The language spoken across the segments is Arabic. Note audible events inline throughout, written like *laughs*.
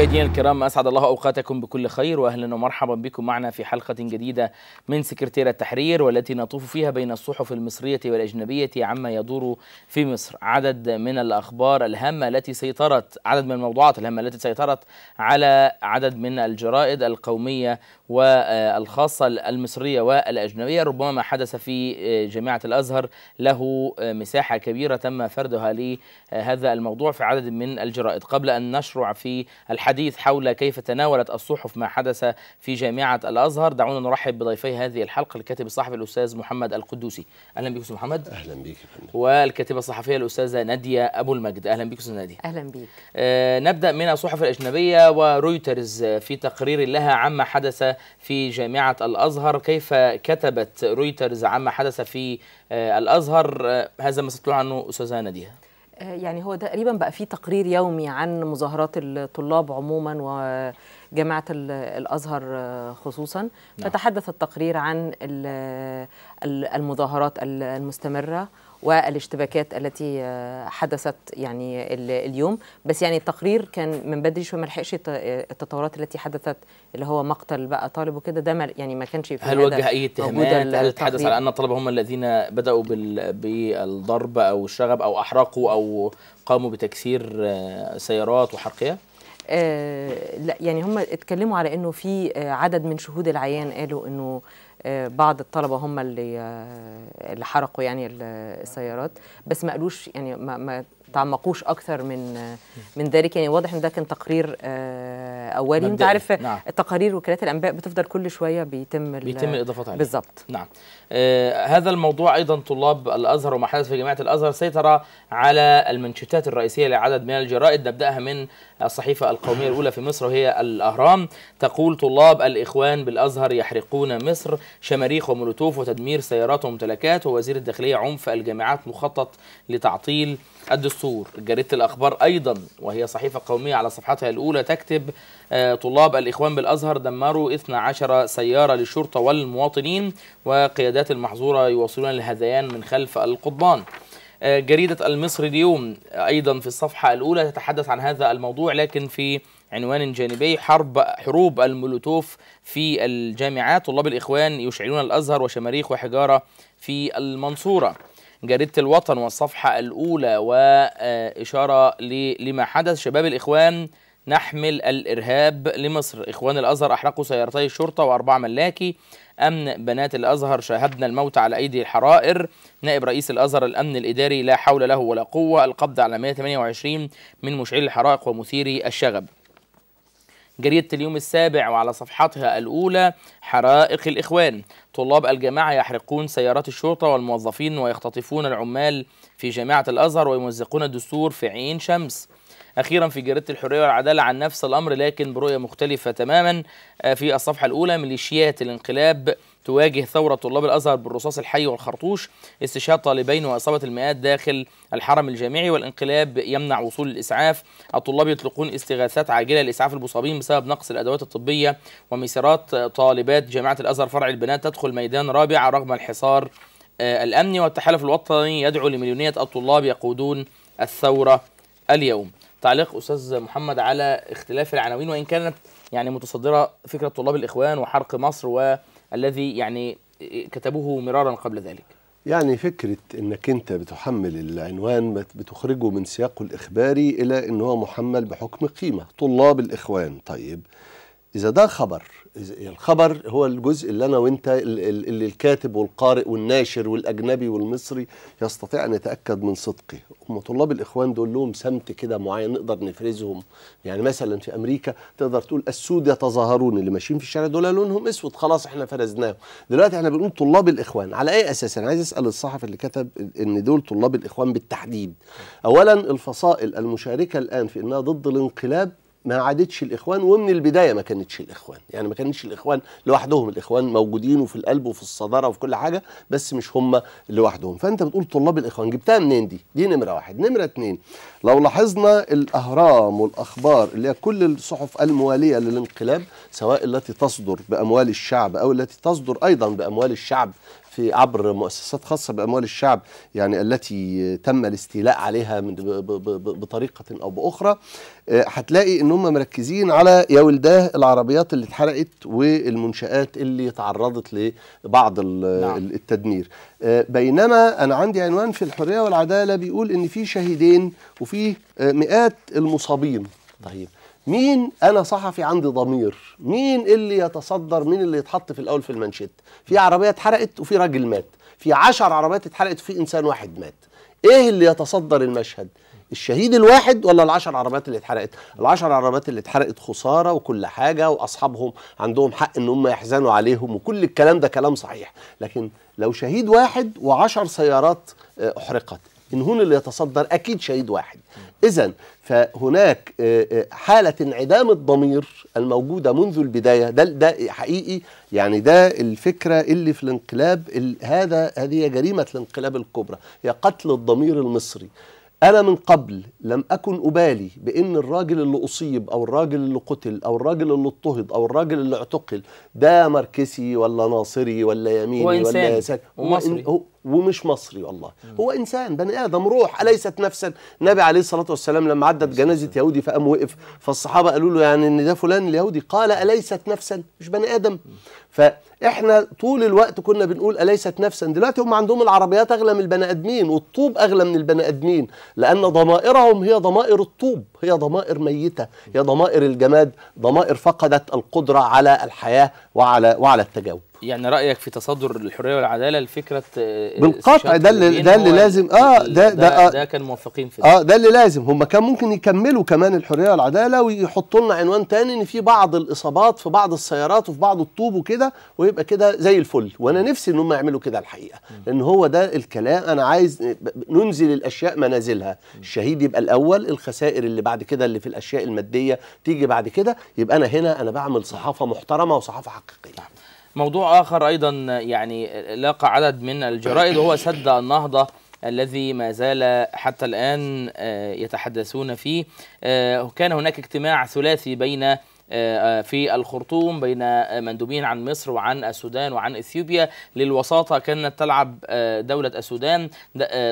مشاهدينا الكرام اسعد الله اوقاتكم بكل خير واهلا ومرحبا بكم معنا في حلقه جديده من سكرتير التحرير والتي نطوف فيها بين الصحف المصريه والاجنبيه عما يدور في مصر عدد من الاخبار الهامه التي سيطرت عدد من الموضوعات الهامه التي سيطرت على عدد من الجرائد القوميه والخاصة المصرية والأجنبية ربما ما حدث في آه، جامعة الأزهر له آه، مساحة كبيرة تم فردها لهذا الموضوع في عدد من الجرائد قبل أن نشرع في الحديث حول كيف تناولت الصحف ما حدث في جامعة الأزهر دعونا نرحب بضيفي هذه الحلقة الكاتب الصحفي الأستاذ محمد القدوسي أهلا بك أستاذ محمد أهلا بك والكاتبة الصحفية الأستاذة نادية أبو المجد أهلا بك أستاذ نادية أهلا بك آه نبدأ من الصحف الأجنبية ورويترز آه، في تقرير لها عما حدث في جامعة الأزهر كيف كتبت رويترز عما حدث في آه، الأزهر آه، هذا ما ستطلع عنه أستاذة نادية آه، يعني هو تقريبا بقى في تقرير يومي عن مظاهرات الطلاب عموما وجامعه الازهر خصوصا نعم. فتحدث التقرير عن المظاهرات المستمره والاشتباكات التي آه، حدثت يعني اليوم بس يعني التقرير كان من بدري شويه ما لحقش التطورات التي حدثت اللي هو مقتل بقى طالب وكده ده يعني ما كانش في هل وجه اي اتهامات هل تحدث على ان الطلبه هم الذين بداوا بالضرب او الشغب او احرقوا او قاموا بتكسير آه، سيارات وحرقها آه لا يعني هم اتكلموا على انه في آه، عدد من شهود العيان قالوا انه بعض الطلبه هم اللي آه، اللي حرقوا يعني السيارات بس ما قالوش يعني ما, ما تعمقوش اكثر من من ذلك يعني واضح ان ده كان تقرير آه، اولي انت عارف نعم. التقارير وكالات الانباء بتفضل كل شويه بيتم بيتم الاضافات عليها بالظبط نعم آه هذا الموضوع ايضا طلاب الازهر وما حدث في جامعه الازهر سيطر على المنشطات الرئيسيه لعدد من الجرائد نبداها من الصحيفه القوميه الاولى في مصر وهي الاهرام تقول طلاب الاخوان بالازهر يحرقون مصر شماريخ ومولوتوف وتدمير سيارات وممتلكات ووزير الداخليه عنف الجامعات مخطط لتعطيل الدستور جريدة الأخبار أيضا وهي صحيفة قومية على صفحتها الأولى تكتب آه، طلاب الإخوان بالأزهر دمروا 12 سيارة للشرطة والمواطنين وقيادات المحظورة يواصلون الهذيان من خلف القضبان آه، جريدة المصري اليوم أيضا في الصفحة الأولى تتحدث عن هذا الموضوع لكن في عنوان جانبي حرب حروب المولوتوف في الجامعات طلاب الإخوان يشعلون الأزهر وشماريخ وحجارة في المنصورة جريدة الوطن والصفحة الأولى وإشارة لما حدث شباب الإخوان نحمل الإرهاب لمصر إخوان الأزهر أحرقوا سيارتي الشرطة وأربعة ملاكي أمن بنات الأزهر شاهدنا الموت على أيدي الحرائر نائب رئيس الأزهر الأمن الإداري لا حول له ولا قوة القبض على 128 من مشعل الحرائق ومثيري الشغب جريدة اليوم السابع وعلى صفحتها الأولى حرائق الإخوان طلاب الجامعة يحرقون سيارات الشرطة والموظفين ويختطفون العمال في جامعة الأزهر ويمزقون الدستور في عين شمس أخيرا في جريدة الحرية والعدالة عن نفس الأمر لكن برؤية مختلفة تماما آه، في الصفحة الأولى ميليشيات الانقلاب تواجه ثورة طلاب الأزهر بالرصاص الحي والخرطوش استشهاد طالبين وإصابة المئات داخل الحرم الجامعي والانقلاب يمنع وصول الإسعاف الطلاب يطلقون استغاثات عاجلة لإسعاف المصابين بسبب نقص الأدوات الطبية وميسرات طالبات جامعة الأزهر فرع البنات تدخل ميدان رابع رغم الحصار آه، الأمني والتحالف الوطني يدعو لمليونية الطلاب يقودون الثورة اليوم تعليق استاذ محمد على اختلاف العناوين وان كانت يعني متصدره فكره طلاب الاخوان وحرق مصر والذي يعني كتبوه مرارا قبل ذلك. يعني فكره انك انت بتحمل العنوان بتخرجه من سياقه الاخباري الى ان هو محمل بحكم قيمه، طلاب الاخوان طيب إذا ده خبر الخبر هو الجزء اللي أنا وأنت اللي الكاتب والقارئ والناشر والأجنبي والمصري يستطيع أن يتأكد من صدقه هم طلاب الإخوان دول لهم سمت كده معين نقدر نفرزهم يعني مثلا في أمريكا تقدر تقول السود يتظاهرون اللي ماشيين في الشارع دول لونهم أسود خلاص إحنا فرزناهم دلوقتي إحنا بنقول طلاب الإخوان على أي أساس أنا عايز أسأل الصحفي اللي كتب إن دول طلاب الإخوان بالتحديد أولا الفصائل المشاركة الآن في أنها ضد الانقلاب ما عادتش الاخوان ومن البدايه ما كانتش الاخوان يعني ما كانتش الاخوان لوحدهم الاخوان موجودين وفي القلب وفي الصداره وفي كل حاجه بس مش هم لوحدهم فانت بتقول طلاب الاخوان جبتها منين دي دي نمره واحد نمره اتنين لو لاحظنا الاهرام والاخبار اللي هي كل الصحف المواليه للانقلاب سواء التي تصدر باموال الشعب او التي تصدر ايضا باموال الشعب في عبر مؤسسات خاصة بأموال الشعب يعني التي تم الاستيلاء عليها من بطريقة أو بأخرى آه، هتلاقي إن هم مركزين على يا ولداه العربيات اللي اتحرقت والمنشآت اللي تعرضت لبعض نعم. التدمير آه، بينما أنا عندي عنوان في الحرية والعدالة بيقول إن في شهيدين وفي آه، مئات المصابين طيب مين انا صحفي عندي ضمير مين اللي يتصدر مين اللي يتحط في الاول في المانشيت في عربيه اتحرقت وفي راجل مات في عشر عربيات اتحرقت وفي انسان واحد مات ايه اللي يتصدر المشهد الشهيد الواحد ولا العشر عربيات اللي اتحرقت العشر عربيات اللي اتحرقت خسارة وكل حاجة وأصحابهم عندهم حق ان هم يحزنوا عليهم وكل الكلام ده كلام صحيح لكن لو شهيد واحد وعشر سيارات آه، احرقت ان هون اللي يتصدر اكيد شهيد واحد اذا فهناك آه، آه، حالة انعدام الضمير الموجودة منذ البداية ده, ده حقيقي يعني ده الفكرة اللي في الانقلاب هذا هذه جريمة الانقلاب الكبرى هي قتل الضمير المصري أنا من قبل لم أكن أبالي بأن الراجل اللي أصيب أو الراجل اللي قتل أو الراجل اللي اضطهد أو الراجل اللي اعتقل ده ماركسي ولا ناصري ولا يميني ولا يساري ومصري ومش مصري والله هو انسان بني ادم روح اليست نفسا النبي عليه الصلاه والسلام لما عدت جنازه يهودي فقام وقف فالصحابه قالوا له يعني ان ده فلان اليهودي قال اليست نفسا مش بني ادم فاحنا طول الوقت كنا بنقول اليست نفسا دلوقتي هم عندهم العربيات اغلى من البني ادمين والطوب اغلى من البني ادمين لان ضمائرهم هي ضمائر الطوب هي ضمائر ميته هي ضمائر الجماد ضمائر فقدت القدره على الحياه وعلى وعلى التجاوب يعني رايك في تصدر الحريه والعداله لفكره آه، بالقطع ده اللي ده اللي لازم اه ده ده, ده, آه، ده كان موفقين في اه ده اللي لازم هم كان ممكن يكملوا كمان الحريه والعداله ويحطوا لنا عنوان تاني ان في بعض الاصابات في بعض السيارات وفي بعض الطوب وكده ويبقى كده زي الفل وانا نفسي ان هم يعملوا كده الحقيقه لان هو ده الكلام انا عايز ننزل الاشياء منازلها الشهيد يبقى الاول الخسائر اللي بعد كده اللي في الاشياء الماديه تيجي بعد كده يبقى انا هنا انا بعمل صحافه محترمه وصحافه حقيقيه نعم. موضوع آخر أيضا يعني لاقى عدد من الجرائد وهو سد النهضة الذي ما زال حتى الآن آه، يتحدثون فيه آه، كان هناك اجتماع ثلاثي بين آه، آه، في الخرطوم بين مندوبين عن مصر وعن السودان وعن اثيوبيا للوساطه كانت تلعب آه، دوله السودان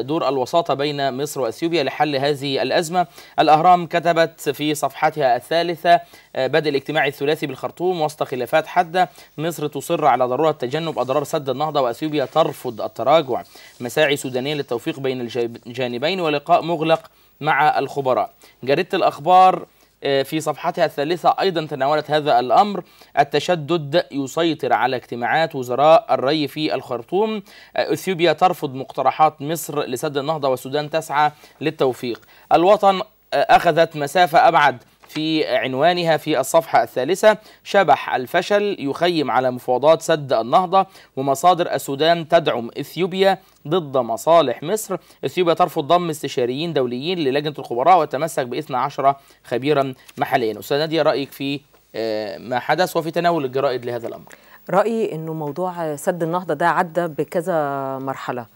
دور الوساطه بين مصر واثيوبيا لحل هذه الازمه الاهرام كتبت في صفحتها الثالثه بدء الاجتماع الثلاثي بالخرطوم وسط خلافات حاده مصر تصر على ضروره تجنب اضرار سد النهضه واثيوبيا ترفض التراجع مساعي سودانيه للتوفيق بين الجانبين ولقاء مغلق مع الخبراء جريده الاخبار آه، في صفحتها الثالثة أيضا تناولت هذا الأمر التشدد يسيطر على اجتماعات وزراء الري في الخرطوم آه، أثيوبيا ترفض مقترحات مصر لسد النهضة والسودان تسعى للتوفيق الوطن آه، أخذت مسافة أبعد في عنوانها في الصفحة الثالثة شبح الفشل يخيم على مفاوضات سد النهضة ومصادر السودان تدعم إثيوبيا ضد مصالح مصر اثيوبيا ترفض ضم استشاريين دوليين للجنه الخبراء وتمسك ب 12 خبيرا محليا استاذ ناديه رايك في آه، ما حدث وفي تناول الجرائد لهذا الامر رايي انه موضوع سد النهضه ده عدى بكذا مرحله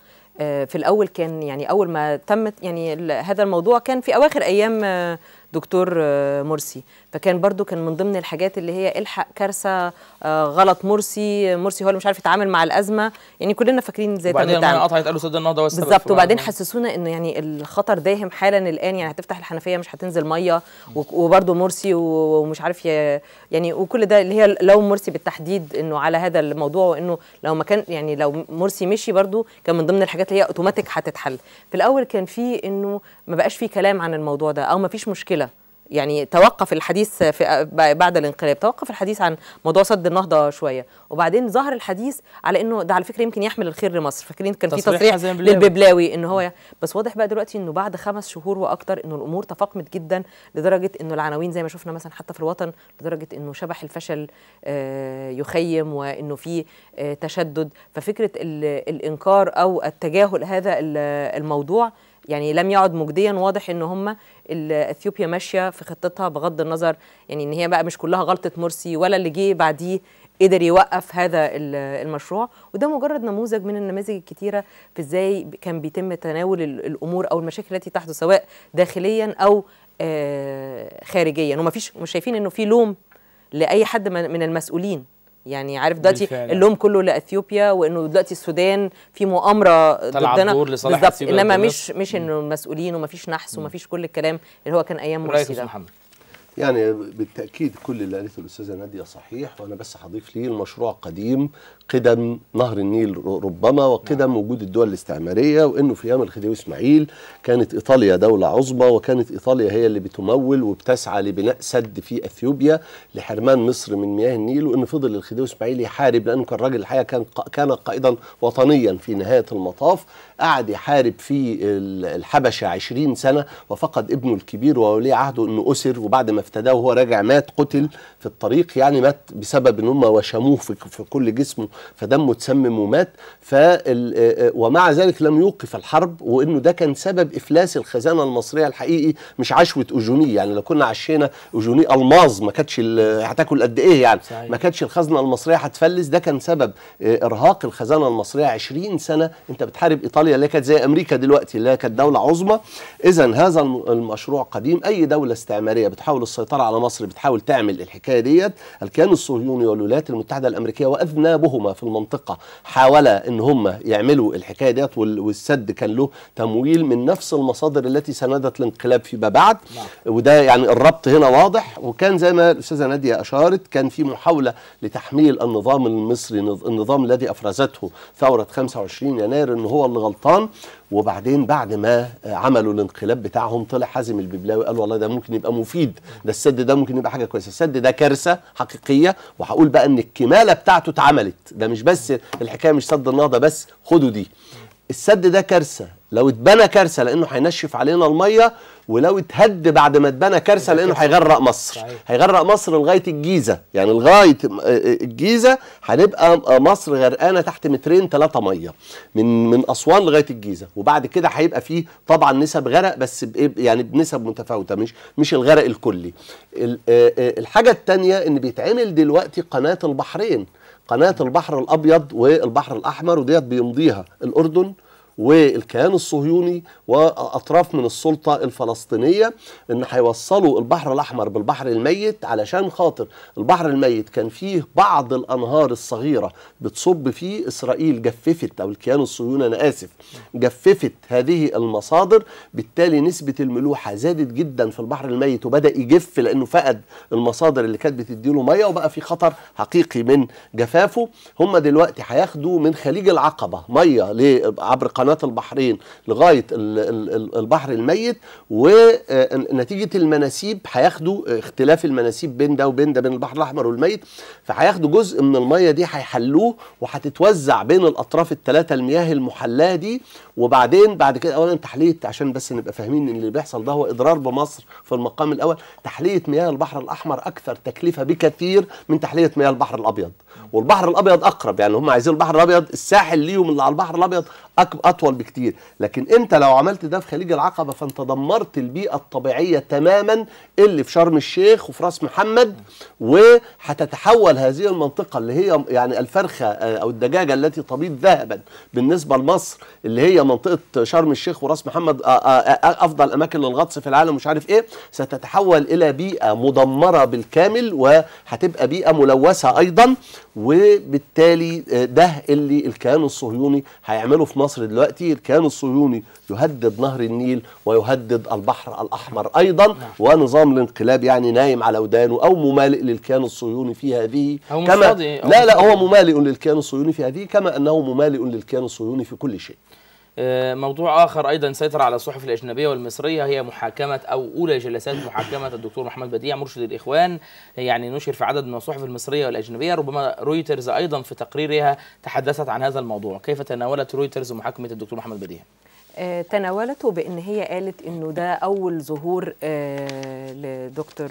آه، في الاول كان يعني اول ما تمت يعني هذا الموضوع كان في اواخر ايام آه، دكتور آه، مرسي فكان برضو كان من ضمن الحاجات اللي هي الحق كارثه آه، غلط مرسي مرسي هو اللي مش عارف يتعامل مع الازمه يعني كلنا فاكرين زي بعدين لما قطعت قالوا سد النهضه بالظبط وبعدين حسسونا انه يعني الخطر داهم حالا الان يعني هتفتح الحنفيه مش هتنزل ميه وبرضو مرسي ومش عارف يعني وكل ده اللي هي لو مرسي بالتحديد انه على هذا الموضوع وانه لو ما كان يعني لو مرسي مشي برضو كان من ضمن الحاجات اللي هي اوتوماتيك هتتحل في الاول كان في انه ما بقاش في كلام عن الموضوع ده او ما فيش مشكله يعني توقف الحديث في بعد الانقلاب توقف الحديث عن موضوع سد النهضه شويه وبعدين ظهر الحديث على انه ده على فكره يمكن يحمل الخير لمصر فاكرين كان في تصريح للببلاوي ان هو بس واضح بقى دلوقتي انه بعد خمس شهور واكتر انه الامور تفاقمت جدا لدرجه انه العناوين زي ما شفنا مثلا حتى في الوطن لدرجه انه شبح الفشل آه، يخيم وانه في آه، تشدد ففكره الانكار او التجاهل هذا الموضوع يعني لم يعد مجديا واضح ان هم اثيوبيا ماشيه في خطتها بغض النظر يعني ان هي بقى مش كلها غلطه مرسي ولا اللي جه بعديه قدر يوقف هذا المشروع وده مجرد نموذج من النماذج الكتيره في ازاي كان بيتم تناول الامور او المشاكل التي تحدث سواء داخليا او آه، خارجيا ومفيش مش شايفين انه في لوم لاي حد من المسؤولين يعني عارف دلوقتي اللوم كله لاثيوبيا وانه دلوقتي السودان في مؤامره ضدنا بالظبط انما مش مش انه المسؤولين ومفيش نحس ومفيش كل الكلام اللي هو كان ايام مرسي ده يعني بالتاكيد كل اللي قالته الاستاذه ناديه صحيح وانا بس هضيف ليه المشروع قديم قدم نهر النيل ربما وقدم نعم. وجود الدول الاستعمارية وأنه في أيام الخديوي إسماعيل كانت إيطاليا دولة عظمى وكانت إيطاليا هي اللي بتمول وبتسعى لبناء سد في أثيوبيا لحرمان مصر من مياه النيل وأنه فضل الخديوي إسماعيل يحارب لأنه كان راجل الحقيقة كان كان قائدا وطنيا في نهاية المطاف قعد يحارب في الحبشة 20 سنة وفقد ابنه الكبير وولي عهده أنه أسر وبعد ما افتداه وهو راجع مات قتل نعم. في الطريق يعني مات بسبب أن هم وشموه في كل جسمه فدمه تسمم ومات ف آه، آه، ومع ذلك لم يوقف الحرب وانه ده كان سبب افلاس الخزانه المصريه الحقيقي مش عشوه اجوني يعني لو كنا عشينا اجوني الماظ ما كانتش هتاكل قد ايه يعني صحيح. ما كانتش الخزنه المصريه هتفلس ده كان سبب آه، ارهاق الخزانه المصريه 20 سنه انت بتحارب ايطاليا اللي كانت زي امريكا دلوقتي اللي كانت دوله عظمى اذا هذا المشروع قديم اي دوله استعماريه بتحاول السيطره على مصر بتحاول تعمل الحكايه ديت الكيان الصهيوني والولايات المتحده الامريكيه واذنابهما في المنطقة حاول أن هم يعملوا الحكاية ديت والسد كان له تمويل من نفس المصادر التي سندت الانقلاب فيما بعد نعم. وده يعني الربط هنا واضح وكان زي ما الأستاذة نادية أشارت كان في محاولة لتحميل النظام المصري النظام الذي أفرزته ثورة 25 يناير أن هو اللي غلطان وبعدين بعد ما عملوا الانقلاب بتاعهم طلع حازم الببلاوي قال والله ده ممكن يبقى مفيد ده السد ده ممكن يبقى حاجه كويسه السد ده كارثه حقيقيه وهقول بقى ان الكماله بتاعته اتعملت ده مش بس الحكايه مش سد النهضه بس خدوا دي السد ده كارثه لو اتبنى كارثه لانه هينشف علينا الميه ولو اتهد بعد ما اتبنى كارثه لانه هيغرق مصر هيغرق مصر لغايه الجيزه يعني لغايه آه، آه، الجيزه هنبقى آه، مصر غرقانه تحت مترين ثلاثه ميه من من اسوان لغايه الجيزه وبعد كده هيبقى فيه طبعا نسب غرق بس إيه، يعني بنسب متفاوته مش مش الغرق الكلي الحاجه الثانيه ان بيتعمل دلوقتي قناه البحرين قناه البحر الابيض والبحر الاحمر وديت بيمضيها الاردن والكيان الصهيوني واطراف من السلطه الفلسطينيه ان هيوصلوا البحر الاحمر بالبحر الميت علشان خاطر البحر الميت كان فيه بعض الانهار الصغيره بتصب فيه اسرائيل جففت او الكيان الصهيوني انا اسف جففت هذه المصادر بالتالي نسبه الملوحه زادت جدا في البحر الميت وبدا يجف لانه فقد المصادر اللي كانت بتديله ميه وبقى في خطر حقيقي من جفافه هم دلوقتي هياخدوا من خليج العقبه ميه عبر قناة البحرين لغاية البحر الميت ونتيجة المناسيب هياخدوا اختلاف المناسيب بين ده وبين ده بين البحر الأحمر والميت فهياخدوا جزء من المية دي هيحلوه وهتتوزع بين الأطراف الثلاثة المياه المحلاة دي وبعدين بعد كده اولا تحليه عشان بس نبقى فاهمين ان اللي بيحصل ده هو اضرار بمصر في المقام الاول تحليه مياه البحر الاحمر اكثر تكلفه بكثير من تحليه مياه البحر الابيض والبحر الابيض اقرب يعني هم عايزين البحر الابيض الساحل ليهم اللي على البحر الابيض اطول بكثير لكن انت لو عملت ده في خليج العقبه فانت دمرت البيئه الطبيعيه تماما اللي في شرم الشيخ وفي راس محمد وهتتحول هذه المنطقه اللي هي يعني الفرخه آه، او الدجاجه التي تبيض ذهبا بالنسبه لمصر اللي هي منطقه شرم الشيخ وراس محمد آه، آه، آه، افضل اماكن للغطس في العالم مش عارف ايه ستتحول الى بيئه مدمره بالكامل وهتبقى بيئه ملوثه ايضا وبالتالي ده اللي الكيان الصهيوني هيعمله في مصر دلوقتي الكيان الصهيوني يهدد نهر النيل ويهدد البحر الاحمر ايضا نعم. ونظام الانقلاب يعني نايم على ودانه او ممالئ للكيان الصهيوني في هذه أو كما أو لا لا هو ممالئ للكيان الصهيوني في هذه كما انه ممالئ للكيان الصهيوني في كل شيء آه، موضوع آخر أيضا سيطر على الصحف الأجنبية والمصرية هي محاكمة أو أولى جلسات محاكمة الدكتور محمد بديع مرشد الإخوان يعني نشر في عدد من الصحف المصرية والأجنبية ربما رويترز أيضا في تقريرها تحدثت عن هذا الموضوع كيف تناولت رويترز محاكمة الدكتور محمد بديع؟ آه، تناولته بأن هي قالت أنه ده أول ظهور آه، لدكتور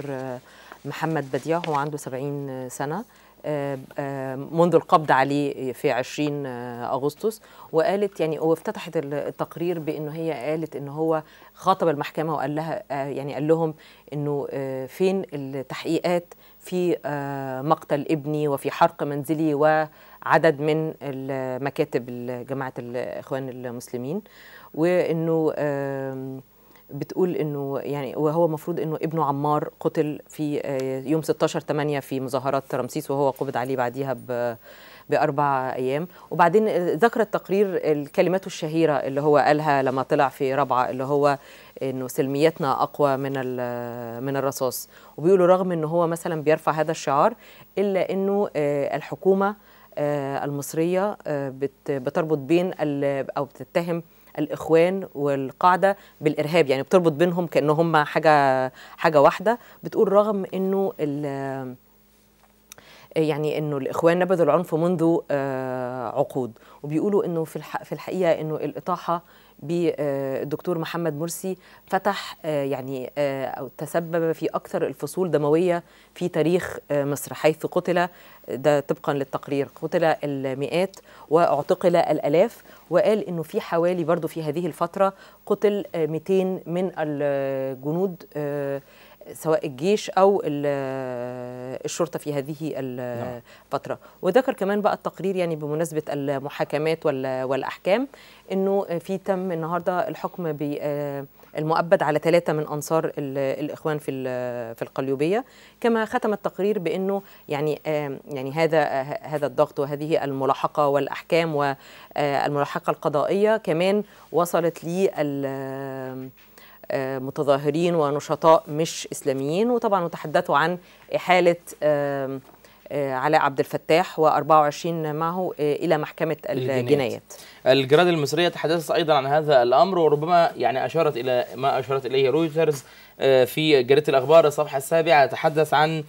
محمد بديع هو عنده 70 سنة آه، آه، منذ القبض عليه في 20 آه، اغسطس وقالت يعني وافتتحت التقرير بأنه هي قالت ان هو خاطب المحكمه وقال لها يعني قال لهم انه فين التحقيقات في مقتل ابني وفي حرق منزلي وعدد من مكاتب جماعه الاخوان المسلمين وانه بتقول انه يعني وهو المفروض انه ابنه عمار قتل في آه، يوم 16 8 في مظاهرات رمسيس وهو قبض عليه بعديها ب بأربع أيام وبعدين آه، ذكر التقرير الكلمات الشهيرة اللي هو قالها لما طلع في رابعة اللي هو إنه سلميتنا أقوى من آه، من الرصاص وبيقولوا رغم إن هو مثلا بيرفع هذا الشعار إلا إنه الحكومة المصرية بتربط بين أو بتتهم الاخوان والقاعده بالارهاب يعني بتربط بينهم كان هم حاجه حاجه واحده بتقول رغم انه يعني انه الاخوان نبذوا العنف منذ آه، عقود وبيقولوا انه في في الحقيقه انه الاطاحه بالدكتور محمد مرسي فتح آه، يعني آه، او تسبب في اكثر الفصول دمويه في تاريخ آه، مصر حيث قتل ده طبقا للتقرير قتل المئات واعتقل الالاف وقال انه في حوالي برضه في هذه الفتره قتل 200 من الجنود سواء الجيش او الشرطه في هذه الفتره وذكر كمان بقى التقرير يعني بمناسبه المحاكمات والاحكام انه في تم النهارده الحكم ب المؤبد على ثلاثة من أنصار الإخوان في في القليوبية كما ختم التقرير بأنه يعني يعني هذا هذا الضغط وهذه الملاحقة والأحكام والملاحقة آه، القضائية كمان وصلت لي آه، متظاهرين ونشطاء مش اسلاميين وطبعا وتحدثوا عن احاله آه، آه، علاء عبد الفتاح و24 معه الى محكمه الجنايات. الجرائد المصريه تحدثت ايضا عن هذا الامر وربما يعني اشارت الى ما اشارت اليه رويترز في جريده الاخبار الصفحه السابعه تحدث عن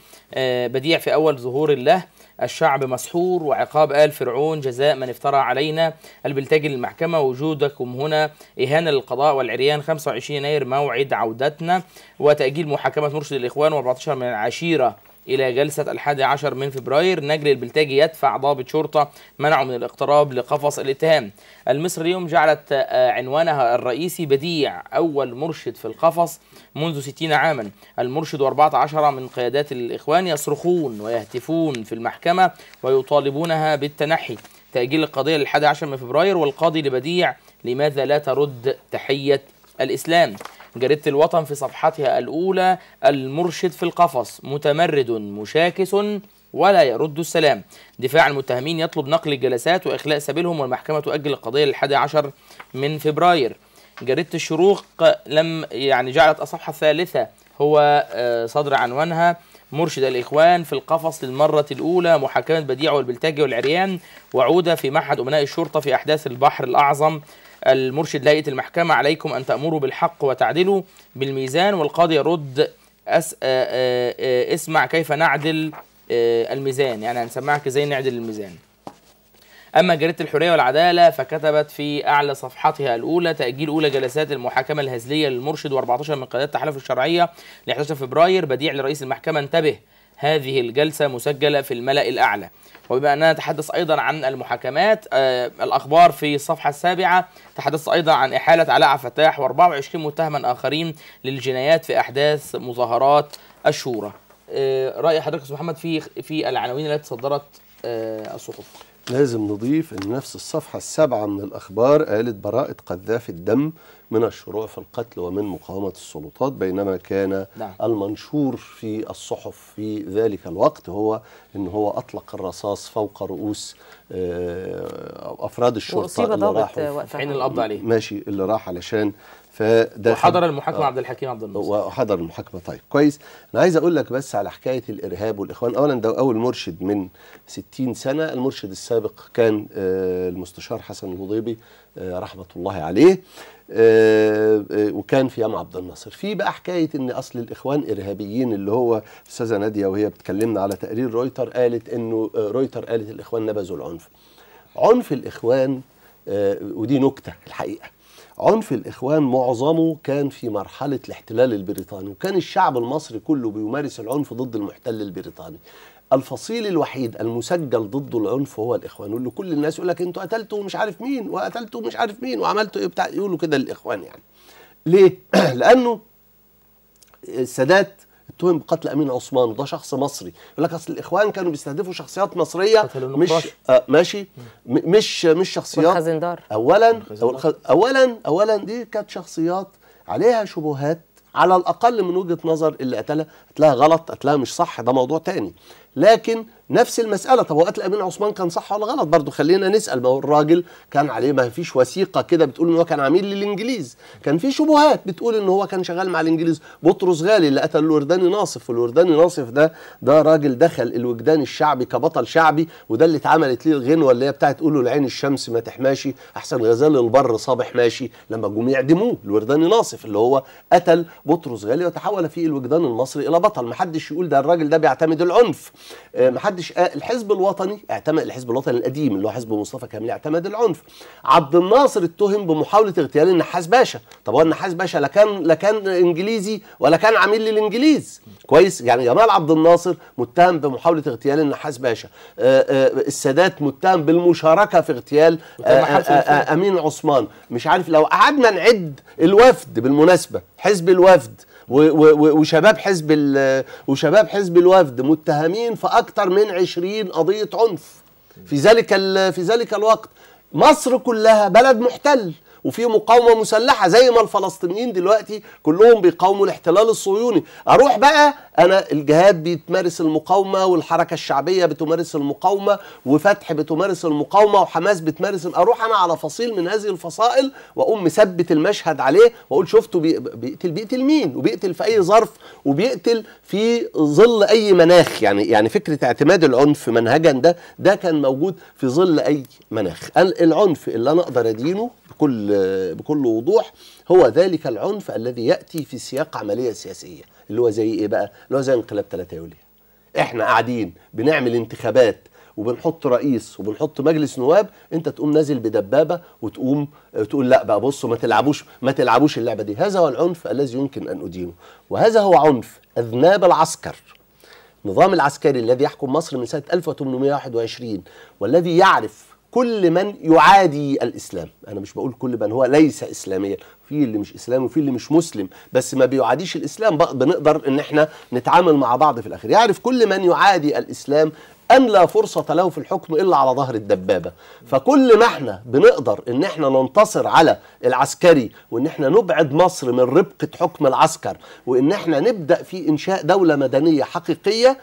بديع في اول ظهور له الشعب مسحور وعقاب آل فرعون جزاء من افترى علينا البلتاج للمحكمة وجودكم هنا إهانة للقضاء والعريان 25 يناير موعد عودتنا وتأجيل محاكمة مرشد الإخوان و14 من العشيرة إلى جلسة الحادي عشر من فبراير نجري البلتاجي يدفع ضابط شرطة منعه من الاقتراب لقفص الاتهام اليوم جعلت آه، عنوانها الرئيسي بديع أول مرشد في القفص منذ ستين عاما المرشد واربعة عشر من قيادات الإخوان يصرخون ويهتفون في المحكمة ويطالبونها بالتنحي تأجيل القضية للحادي عشر من فبراير والقاضي لبديع لماذا لا ترد تحية الإسلام جريدة الوطن في صفحتها الأولى المرشد في القفص متمرد مشاكس ولا يرد السلام دفاع المتهمين يطلب نقل الجلسات وإخلاء سبيلهم والمحكمة تؤجل القضية للحادي عشر من فبراير جريدة الشروق لم يعني جعلت الصفحة الثالثة هو آه، صدر عنوانها مرشد الإخوان في القفص للمرة الأولى محاكمة بديع والبلتاجي والعريان وعودة في معهد أمناء الشرطة في أحداث البحر الأعظم المرشد لهيئه المحكمه عليكم ان تامروا بالحق وتعدلوا بالميزان والقاضي يرد أس... آه، آه، آه، اسمع كيف نعدل الميزان يعني هنسمعك ازاي نعدل الميزان أما جريدة الحرية والعدالة فكتبت في أعلى صفحتها الأولى تأجيل أولى جلسات المحاكمة الهزلية للمرشد و14 من قيادات التحالف الشرعية ل 11 فبراير بديع لرئيس المحكمة انتبه هذه الجلسة مسجلة في الملأ الأعلى وبما أننا نتحدث أيضا عن المحاكمات آه الأخبار في الصفحة السابعة تحدثت أيضا عن إحالة علاء فتاح و24 متهما آخرين للجنايات في أحداث مظاهرات الشورى آه رأي حضرتك أستاذ محمد في في العناوين التي صدرت آه الصحف لازم نضيف ان نفس الصفحه السابعه من الاخبار قالت براءه قذافي الدم من الشروع في القتل ومن مقاومه السلطات بينما كان نعم. المنشور في الصحف في ذلك الوقت هو ان هو اطلق الرصاص فوق رؤوس آه، افراد الشرطه اللي راحوا القبض عليه ماشي اللي راح علشان فده وحضر المحاكمه آه. عبد الحكيم عبد الناصر وحضر المحاكمه طيب كويس انا عايز اقول لك بس على حكايه الارهاب والاخوان اولا ده اول مرشد من 60 سنه المرشد السابق كان آه، المستشار حسن الهضيبي آه، رحمه الله عليه وكان في يام عبد الناصر في بقى حكايه ان اصل الاخوان ارهابيين اللي هو استاذه ناديه وهي بتكلمنا على تقرير رويتر قالت انه رويتر قالت الاخوان نبذوا العنف عنف الاخوان ودي نكته الحقيقه عنف الإخوان معظمه كان في مرحلة الاحتلال البريطاني وكان الشعب المصري كله بيمارس العنف ضد المحتل البريطاني الفصيل الوحيد المسجل ضد العنف هو الاخوان واللي كل الناس يقول لك انتوا قتلتوا مش عارف مين وقتلتوا مش عارف مين وعملتوا ايه بتاع يقولوا كده الاخوان يعني ليه *clears throat* لانه السادات اتهم بقتل امين عثمان وده شخص مصري يقول لك اصل الاخوان كانوا بيستهدفوا شخصيات مصريه مش آه ماشي مش مش شخصيات والخزندار اولا والخزندار. اولا اولا دي كانت شخصيات عليها شبهات على الاقل من وجهه نظر اللي قتلها قتلها غلط قتلها مش صح ده موضوع تاني لكن نفس المسألة طب هو قتل أمين عثمان كان صح ولا غلط برضه خلينا نسأل ما هو الراجل كان عليه ما فيش وثيقة كده بتقول إن هو كان عميل للإنجليز كان في شبهات بتقول إن هو كان شغال مع الإنجليز بطرس غالي اللي قتل الورداني ناصف والورداني ناصف ده ده راجل دخل الوجدان الشعبي كبطل شعبي وده اللي اتعملت ليه الغنوة اللي هي بتاعت تقول له العين الشمس ما تحماشي أحسن غزال البر صابح ماشي لما جم يعدموه الورداني ناصف اللي هو قتل بطرس غالي وتحول في الوجدان المصري إلى بطل محدش يقول ده الراجل ده بيعتمد العنف آه، محدش حدش قال الحزب الوطني اعتمد الحزب الوطني القديم اللي هو حزب مصطفى كامل اعتمد العنف عبد الناصر اتهم بمحاوله اغتيال النحاس باشا طب هو النحاس باشا لا كان لا كان انجليزي ولا كان عميل للانجليز كويس يعني جمال عبد الناصر متهم بمحاوله اغتيال النحاس باشا آآ آه، آآ آه، السادات متهم بالمشاركه في اغتيال آآ آه، امين عثمان مش عارف لو قعدنا نعد الوفد بالمناسبه حزب الوفد وشباب حزب وشباب حزب الوفد متهمين في اكثر من 20 قضيه عنف في ذلك في ذلك الوقت مصر كلها بلد محتل وفي مقاومه مسلحه زي ما الفلسطينيين دلوقتي كلهم بيقاوموا الاحتلال الصهيوني اروح بقى انا الجهاد بتمارس المقاومه والحركه الشعبيه بتمارس المقاومه وفتح بتمارس المقاومه وحماس بتمارس اروح انا على فصيل من هذه الفصائل واقوم مثبت المشهد عليه واقول شفتوا بيقتل بيقتل مين وبيقتل في اي ظرف وبيقتل في ظل اي مناخ يعني يعني فكره اعتماد العنف منهجا ده ده كان موجود في ظل اي مناخ العنف اللي انا اقدر ادينه بكل بكل وضوح هو ذلك العنف الذي ياتي في سياق عمليه سياسيه اللي هو زي ايه بقى؟ اللي هو زي انقلاب 3 يوليو. احنا قاعدين بنعمل انتخابات وبنحط رئيس وبنحط مجلس نواب انت تقوم نازل بدبابه وتقوم تقول لا بقى بصوا ما تلعبوش ما تلعبوش اللعبه دي هذا هو العنف الذي يمكن ان ادينه وهذا هو عنف اذناب العسكر النظام العسكري الذي يحكم مصر من سنه 1821 والذي يعرف كل من يعادي الاسلام انا مش بقول كل من هو ليس اسلاميا في اللي مش اسلامي وفي اللي مش مسلم بس ما بيعاديش الاسلام بنقدر ان احنا نتعامل مع بعض في الاخر يعرف كل من يعادي الاسلام ان لا فرصه له في الحكم الا على ظهر الدبابه فكل ما احنا بنقدر ان احنا ننتصر على العسكري وان احنا نبعد مصر من ربقه حكم العسكر وان احنا نبدا في انشاء دوله مدنيه حقيقيه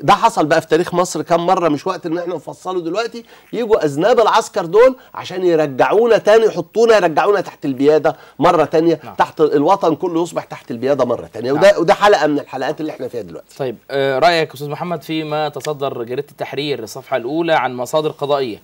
ده حصل بقى في تاريخ مصر كام مره مش وقت ان احنا نفصله دلوقتي يجوا اذناب العسكر دول عشان يرجعونا تاني يحطونا يرجعونا تحت البياده مره تانية نعم. تحت الوطن كله يصبح تحت البياده مره تانية نعم. وده وده حلقه من الحلقات اللي احنا فيها دلوقتي طيب آه، رايك استاذ محمد فيما تصدر جريده التحرير الصفحه الاولى عن مصادر قضائيه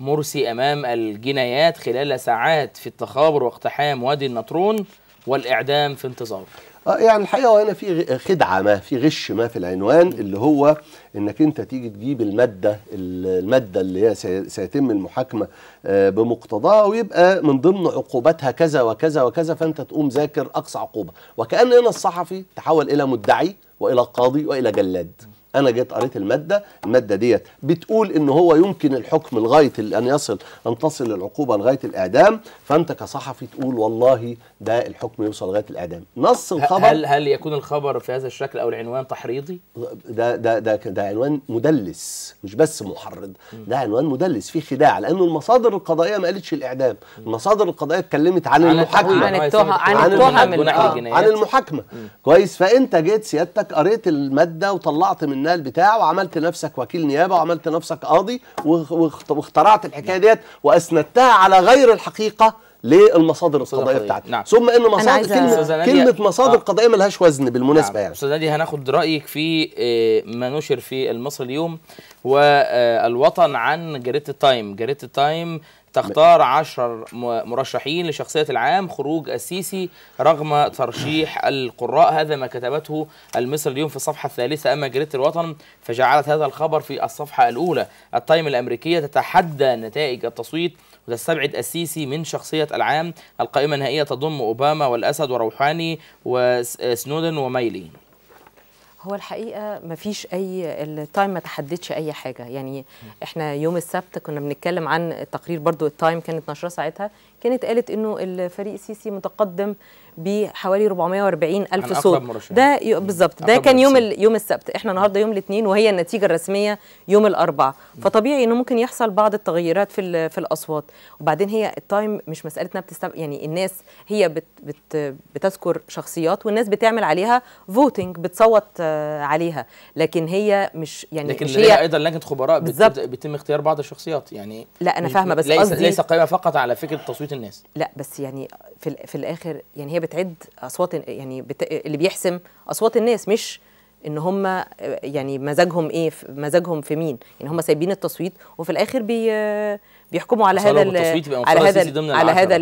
مرسي امام الجنايات خلال ساعات في التخابر واقتحام وادي النطرون والاعدام في انتظار آه، يعني الحقيقه هنا في خدعه ما في غش ما في العنوان اللي هو انك انت تيجي تجيب الماده الماده اللي هي سيتم المحاكمه آه، بمقتضاها ويبقى من ضمن عقوباتها كذا وكذا وكذا فانت تقوم ذاكر اقصى عقوبه وكان هنا الصحفي تحول الى مدعي والى قاضي والى جلاد انا جيت قريت الماده الماده ديت بتقول ان هو يمكن الحكم لغايه ان يصل ان تصل العقوبه لغايه الاعدام فانت كصحفي تقول والله ده الحكم يوصل لغايه الاعدام نص الخبر هل هل يكون الخبر في هذا الشكل او العنوان تحريضي ده ده ده ده عنوان مدلس مش بس محرض ده عنوان مدلس فيه خداع لانه المصادر القضائيه ما قالتش الاعدام المصادر القضائيه اتكلمت عن, عن المحاكمه عن التهم عن التهم عن, عن آه. المحاكمه كويس فانت جيت سيادتك قريت الماده وطلعت من النال بتاعه وعملت نفسك وكيل نيابه وعملت نفسك قاضي واخترعت الحكايه ديت واسندتها على غير الحقيقه للمصادر القضائيه بتاعتي نعم. ثم ان مصادر كلمه, كلمه مصادر آه. قضائيه ملهاش وزن بالمناسبه نعم. يعني استاذ نادي هناخد رايك في آه، ما نشر في المصري اليوم والوطن آه، عن جريده التايم جريده التايم تختار عشر مرشحين لشخصية العام خروج السيسي رغم ترشيح القراء هذا ما كتبته المصري اليوم في الصفحة الثالثة أما جريدة الوطن فجعلت هذا الخبر في الصفحة الأولى التايم الأمريكية تتحدى نتائج التصويت وتستبعد السيسي من شخصية العام القائمة النهائية تضم أوباما والأسد وروحاني وسنودن آه، وميلي هو الحقيقه ما فيش اي التايم ما تحددش اي حاجه يعني احنا يوم السبت كنا بنتكلم عن التقرير برضو التايم كانت نشره ساعتها كانت قالت انه الفريق السيسي متقدم بحوالي 440 الف صوت ده بالظبط ده كان يوم يوم السبت احنا النهارده يوم الاثنين وهي النتيجه الرسميه يوم الاربعاء فطبيعي انه ممكن يحصل بعض التغيرات في في الاصوات وبعدين هي التايم مش مساله انها بتستب... يعني الناس هي بت... بت... بتذكر شخصيات والناس بتعمل عليها فوتنج بتصوت آه، عليها لكن هي مش يعني لكن مش هي ايضا لجنه خبراء بتبدا بيتم اختيار بعض الشخصيات يعني لا انا فاهمه بس ليس, قصدي ليس قائمه فقط على فكره التصويت الناس لا بس يعني في, في الاخر يعني هي بتعد اصوات يعني بت... اللي بيحسم اصوات الناس مش ان هم يعني مزاجهم ايه مزاجهم في مين يعني هم سايبين التصويت وفي الاخر بي بيحكموا على هذا على هذا على هذا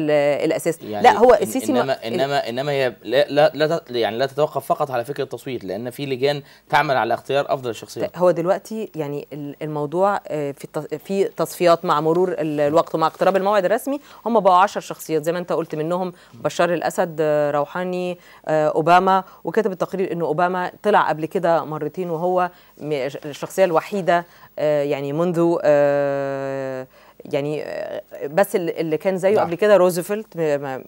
الاساس يعني لا هو السيسي انما انما انما هي لا لا يعني لا تتوقف فقط على فكره التصويت لان في لجان تعمل على اختيار افضل الشخصيات هو دلوقتي يعني الموضوع آه، في في تصفيات مع مرور الوقت ومع اقتراب الموعد الرسمي هم بقوا 10 شخصيات زي ما انت قلت منهم بشار الاسد آه، روحاني آه، اوباما وكتب التقرير انه اوباما طلع قبل كده مرتين وهو الشخصيه الوحيده يعني منذ يعني بس اللي كان زيه نعم. قبل كده روزفلت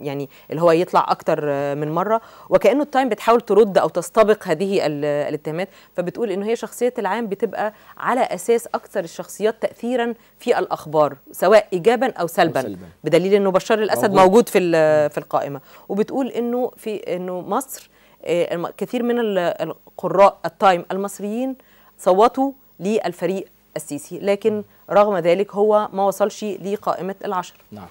يعني اللي هو يطلع اكتر من مره وكانه التايم بتحاول ترد او تستبق هذه الاتهامات فبتقول ان هي شخصيه العام بتبقى على اساس اكثر الشخصيات تاثيرا في الاخبار سواء ايجابا او سلبا, بدليل انه بشار الاسد موجود في نعم. في القائمه وبتقول انه في انه مصر آه، كثير من القراء التايم المصريين صوتوا للفريق السيسي لكن رغم ذلك هو ما وصلش لقائمه العشر نعم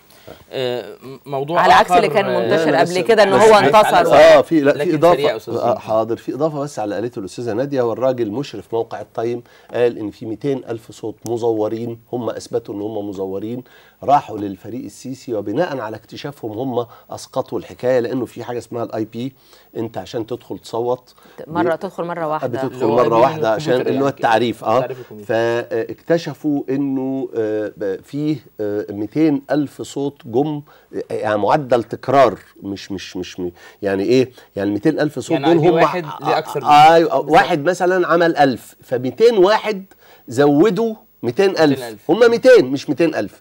آه، موضوع على عكس اللي كان آه، منتشر قبل كده ان هو انتصر اه في لا في اضافه حاضر في اضافه بس على قالته الاستاذه ناديه والراجل مشرف موقع التايم قال ان في 200 الف صوت مزورين هم اثبتوا ان هم مزورين راحوا للفريق السيسي وبناء على اكتشافهم هم اسقطوا الحكايه لانه في حاجه اسمها الاي بي انت عشان تدخل تصوت مره تدخل مره واحده آه، بتدخل مره واحده عشان اللي هو التعريف اه فاكتشفوا آه، انه آه، فيه 200 الف صوت جم يعني معدل تكرار مش مش مش يعني ايه يعني 200 الف صوت يعني دول هم واحد لاكثر آه واحد مثلا عمل 1000 ف 200 واحد زودوا 200000 هم 200 مش 200000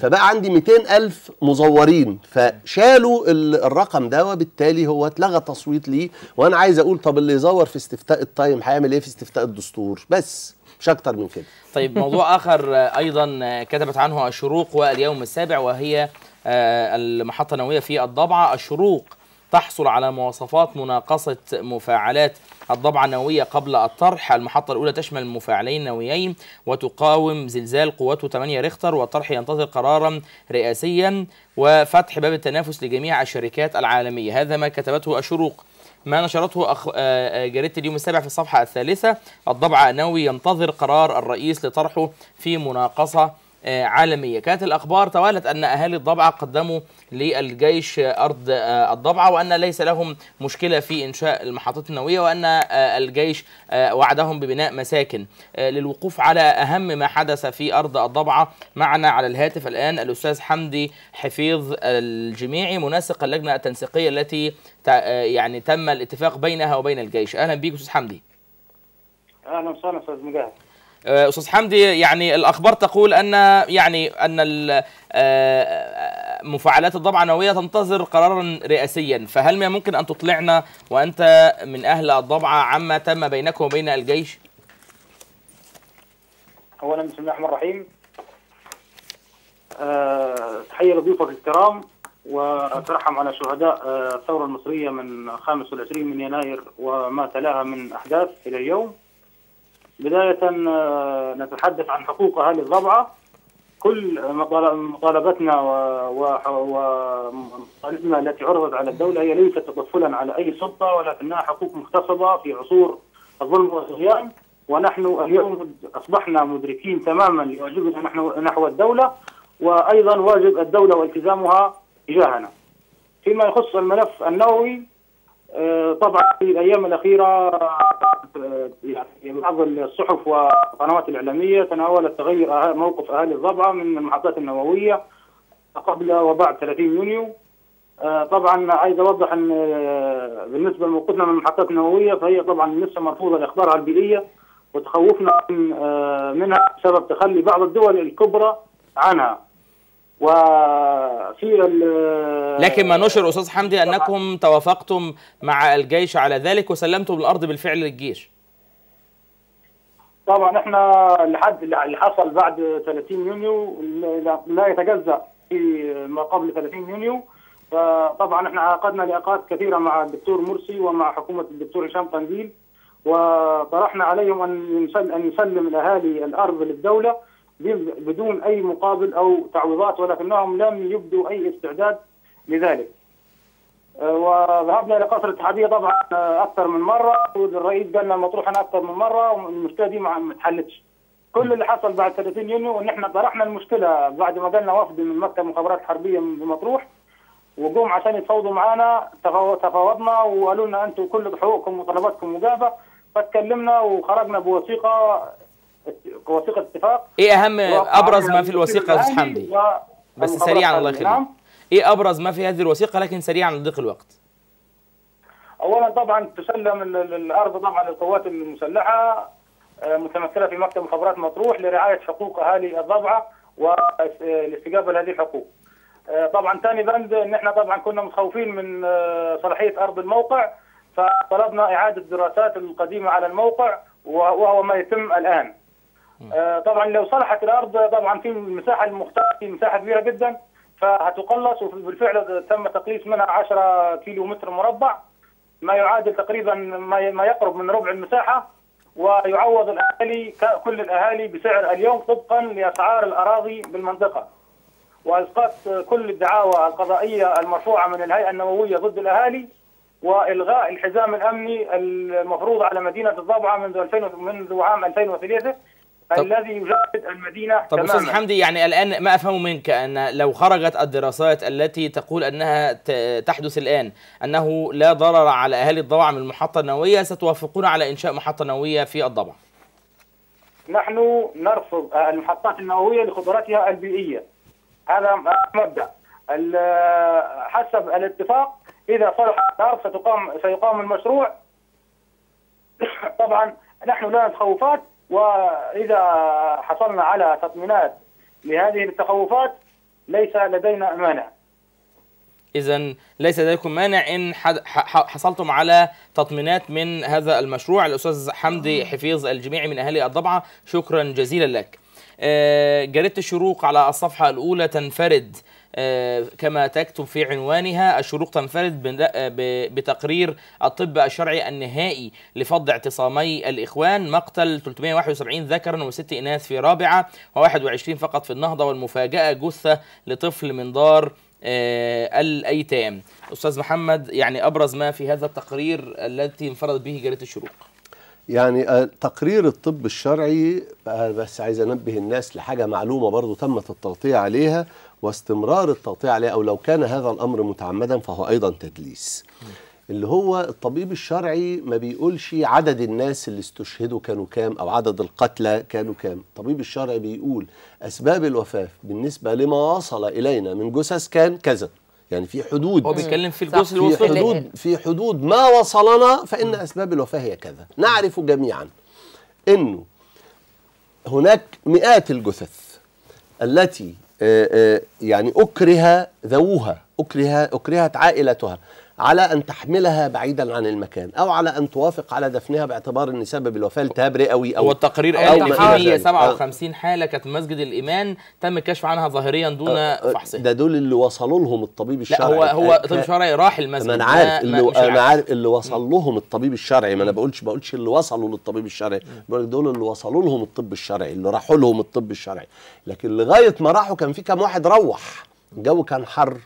فبقى عندي 200000 مزورين فشالوا الرقم ده وبالتالي هو اتلغى تصويت ليه وانا عايز اقول طب اللي يزور في استفتاء التايم هيعمل ايه في استفتاء الدستور بس مش اكتر من كده طيب موضوع *laughs* اخر ايضا كتبت عنه الشروق واليوم السابع وهي آه، المحطه النوويه في الضبعه الشروق تحصل على مواصفات مناقصه مفاعلات الضبعة النووية قبل الطرح المحطة الأولى تشمل مفاعلين نوويين وتقاوم زلزال قوته 8 ريختر والطرح ينتظر قرارا رئاسيا وفتح باب التنافس لجميع الشركات العالمية هذا ما كتبته الشروق ما نشرته أخ... آه، آه، جريدة اليوم السابع في الصفحة الثالثة الضبع النووي ينتظر قرار الرئيس لطرحه في مناقصة آه، عالمية كانت الأخبار توالت أن أهالي الضبعة قدموا للجيش أرض آه، الضبعة وأن ليس لهم مشكلة في إنشاء المحطات النووية وأن آه، الجيش وعدهم ببناء مساكن للوقوف على أهم ما حدث في أرض الضبعة معنا على الهاتف الآن الأستاذ حمدي حفيظ الجميعي منسق اللجنة التنسيقية التي يعني تم الاتفاق بينها وبين الجيش أهلا بيك أستاذ حمدي أهلا وسهلا أستاذ مجاهد آه، استاذ حمدي يعني الاخبار تقول ان يعني ان آه، مفاعلات الضبعه النوويه تنتظر قرارا رئاسيا فهل من ممكن ان تطلعنا وانت من اهل الضبعه عما تم بينكم وبين الجيش اولا بسم الله الرحمن الرحيم آه، تحيه لضيوفك الكرام واترحم على شهداء الثوره المصريه من 25 من يناير وما تلاها من احداث الى اليوم بداية آه، نتحدث عن حقوق أهالي الضبعة كل مطالبتنا ومطالبنا التي عرضت على الدولة هي ليست تطفلا على أي سلطة ولكنها حقوق مغتصبة في عصور الظلم والصغيان ونحن اليوم أصبحنا مدركين تماما لواجبنا نحو الدولة وأيضا واجب الدولة والتزامها تجاهنا فيما يخص الملف النووي آه، طبعا في الأيام الأخيرة يعني بعض الصحف والقنوات الاعلاميه تناولت تغير أه- موقف اهالي الضبعه من المحطات النوويه قبل وبعد 30 يونيو أه، طبعا عايز اوضح ان أه، بالنسبه لموقفنا من المحطات النوويه فهي طبعا لسه مرفوضه لاخبارها البيئيه وتخوفنا منها بسبب تخلي بعض الدول الكبرى عنها وفي لكن ما نشر استاذ حمدي انكم توافقتم مع الجيش على ذلك وسلمتم الارض بالفعل للجيش طبعا احنا لحد اللي حصل بعد 30 يونيو لا يتجزا في ما قبل 30 يونيو فطبعا احنا عقدنا لقاءات كثيره مع الدكتور مرسي ومع حكومه الدكتور هشام قنديل وطرحنا عليهم ان ان يسلم الاهالي الارض للدوله بدون اي مقابل او تعويضات ولكنهم لم يبدوا اي استعداد لذلك. آه، وذهبنا الى قصر الاتحاديه طبعا آه، اكثر من مره والرئيس قال قالنا هنا اكثر من مره والمشكله دي ما اتحلتش. كل اللي حصل بعد 30 يونيو ان احنا طرحنا المشكله بعد ما جالنا وفد من مكتب المخابرات الحربيه بمطروح وقوم عشان يتفاوضوا معانا تفاوضنا وقالوا لنا انتم كل حقوقكم وطلباتكم مجابه فاتكلمنا وخرجنا بوثيقه وثيقه اتفاق ايه اهم ابرز ما يعني في الوثيقه يا حمدي بس سريعا الله يخليك نعم. ايه ابرز ما في هذه الوثيقه لكن سريعا لضيق الوقت اولا طبعا تسلم الارض طبعا للقوات المسلحه آه، متمثله في مكتب مخابرات مطروح لرعايه حقوق اهالي الضبعه آه، والاستجابه لهذه الحقوق. آه، طبعا ثاني بند ان احنا طبعا كنا متخوفين من صلاحيه ارض الموقع فطلبنا اعاده دراسات القديمه على الموقع وهو ما يتم الان. آه، طبعا لو صلحت الارض طبعا في المساحه المختلفه مساحه كبيره جدا فهتقلص وبالفعل تم تقليص منها 10 كيلو متر مربع ما يعادل تقريبا ما يقرب من ربع المساحه ويعوض الاهالي كل الاهالي بسعر اليوم طبقا لاسعار الاراضي بالمنطقه. واسقاط كل الدعاوى القضائيه المرفوعه من الهيئه النوويه ضد الاهالي والغاء الحزام الامني المفروض على مدينه الضبعه منذ 2000 منذ عام 2003 الذي يجدد المدينه طب تماما. استاذ حمدي يعني الان ما افهم منك ان لو خرجت الدراسات التي تقول انها تحدث الان انه لا ضرر على اهالي الضبع من المحطه النوويه ستوافقون على انشاء محطه نوويه في الضبع. نحن نرفض المحطات النوويه لقدرتها البيئيه. هذا مبدا. حسب الاتفاق اذا صلح الارض ستقام سيقام المشروع. *coughs* طبعا نحن لنا تخوفات واذا حصلنا على تطمينات لهذه التخوفات ليس لدينا مانع. اذا ليس لديكم مانع ان حصلتم على تطمينات من هذا المشروع الاستاذ حمدي آه. حفيظ الجميع من اهالي الضبعه شكرا جزيلا لك. آه، جريده الشروق على الصفحه الاولى تنفرد آه، كما تكتب في عنوانها الشروق تنفرد آه، بتقرير الطب الشرعي النهائي لفض اعتصامي الإخوان مقتل 371 ذكرا وست إناث في رابعة و21 فقط في النهضة والمفاجأة جثة لطفل من دار آه، الأيتام أستاذ محمد يعني أبرز ما في هذا التقرير الذي انفرد به جريدة الشروق يعني آه، تقرير الطب الشرعي آه، بس عايز انبه الناس لحاجه معلومه برضو تمت التغطيه عليها واستمرار التغطيه عليها او لو كان هذا الامر متعمدا فهو ايضا تدليس اللي هو الطبيب الشرعي ما بيقولش عدد الناس اللي استشهدوا كانوا كام او عدد القتلى كانوا كام الطبيب الشرعي بيقول اسباب الوفاه بالنسبه لما وصل الينا من جثث كان كذا يعني في حدود هو بيتكلم في الجزء الوسطى في حدود في حدود ما وصلنا فان اسباب الوفاه هي كذا نعرف جميعا انه هناك مئات الجثث التي آه، آه، يعني اكره ذووها اكره اكرهت عائلتها على أن تحملها بعيدا عن المكان أو على أن توافق على دفنها باعتبار أن سبب الوفاة التهاب رئوي أو هو التقرير قال في 157 حالة كانت مسجد الايمان تم الكشف عنها ظاهريا دون أه، أه، فحص ده دول اللي وصلوا لهم الطبيب الشرعي لا هو هو الطبيب أه، الشرعي راح المسجد ما أنا عارف اللي أنا عارف اللي وصل لهم الطبيب الشرعي ما أنا بقولش بقولش اللي وصلوا للطبيب الشرعي بقول دول اللي وصلوا لهم الطب الشرعي اللي راحوا لهم الطب الشرعي لكن لغاية ما راحوا كان في كام واحد روح الجو كان حر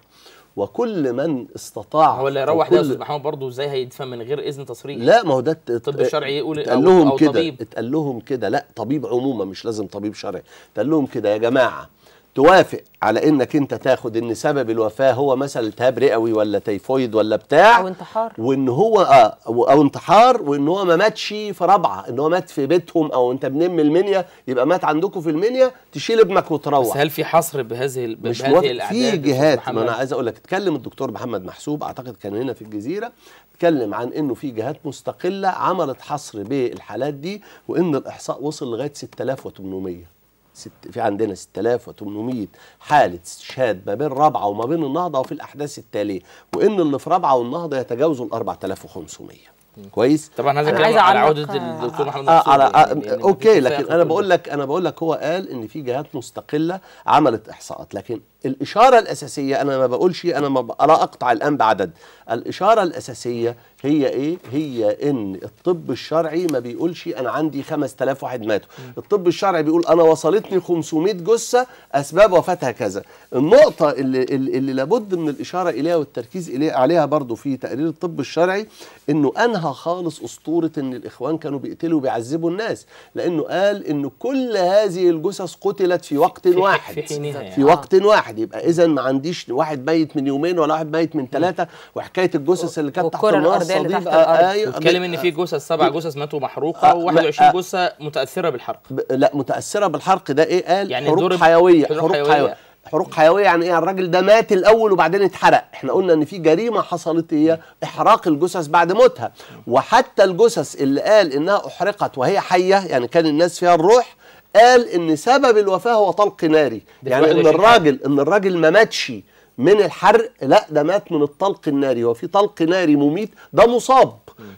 وكل من استطاع هو اللي يروح ده استاذ محمد برضه ازاي هيدفن من غير اذن تصريح لا ما هو ده الطب الشرعي يقول اتقال لهم كده اتقال لهم كده لا طبيب عموما مش لازم طبيب شرعي اتقال لهم كده يا جماعه توافق على انك انت تاخد ان سبب الوفاه هو مثلا التهاب رئوي ولا تيفويد ولا بتاع او انتحار وان هو اه او انتحار وان هو ما ماتش في رابعه ان هو مات في بيتهم او انت بنم المنيا يبقى مات عندكم في المنيا تشيل ابنك وتروح بس هل في حصر بهذه مش بهذه الاعداد في جهات ما انا عايز اقول لك اتكلم الدكتور محمد محسوب اعتقد كان هنا في الجزيره اتكلم عن انه في جهات مستقله عملت حصر بالحالات دي وان الاحصاء وصل لغايه 6800 ست في عندنا 6800 حاله استشهاد ما بين رابعه وما بين النهضه وفي الاحداث التاليه وان اللي في رابعه والنهضه يتجاوزوا ال 4500 كويس طبعا هذا كلام على عوده آه. الدكتور محمد آه على آه،, آه،, آه يعني اوكي لكن انا بقول لك انا بقول لك هو قال ان في جهات مستقله عملت احصاءات لكن الإشارة الأساسية أنا ما بقولش أنا ما لا أقطع الآن بعدد الإشارة الأساسية هي إيه؟ هي إن الطب الشرعي ما بيقولش أنا عندي 5000 واحد ماتوا الطب الشرعي بيقول أنا وصلتني 500 جثة أسباب وفاتها كذا النقطة اللي, اللي لابد من الإشارة إليها والتركيز إليها عليها برضو في تقرير الطب الشرعي إنه أنهى خالص أسطورة إن الإخوان كانوا بيقتلوا وبيعذبوا الناس لأنه قال إنه كل هذه الجثث قتلت في وقت واحد في, في وقت آه. واحد واحد يبقى اذا ما عنديش واحد ميت من يومين ولا واحد ميت من ثلاثه وحكايه الجثث اللي كانت تحت الارضيه اللي تحت الارض أيوة، بتتكلم ان في جثث سبع جثث ماتوا محروقه آه، و21 آه جثه متاثره بالحرق لا متاثره بالحرق ده ايه قال يعني حروق حيويه حروق حيويه, حيوية. حروق حيويه يعني ايه الراجل ده مات الاول وبعدين اتحرق احنا قلنا ان في جريمه حصلت هي احراق الجثث بعد موتها وحتى الجثث اللي قال انها احرقت وهي حيه يعني كان الناس فيها الروح قال ان سبب الوفاه هو طلق ناري يعني ان الراجل ان الراجل ما ماتش من الحرق لا ده مات من الطلق الناري هو في طلق ناري مميت ده مصاب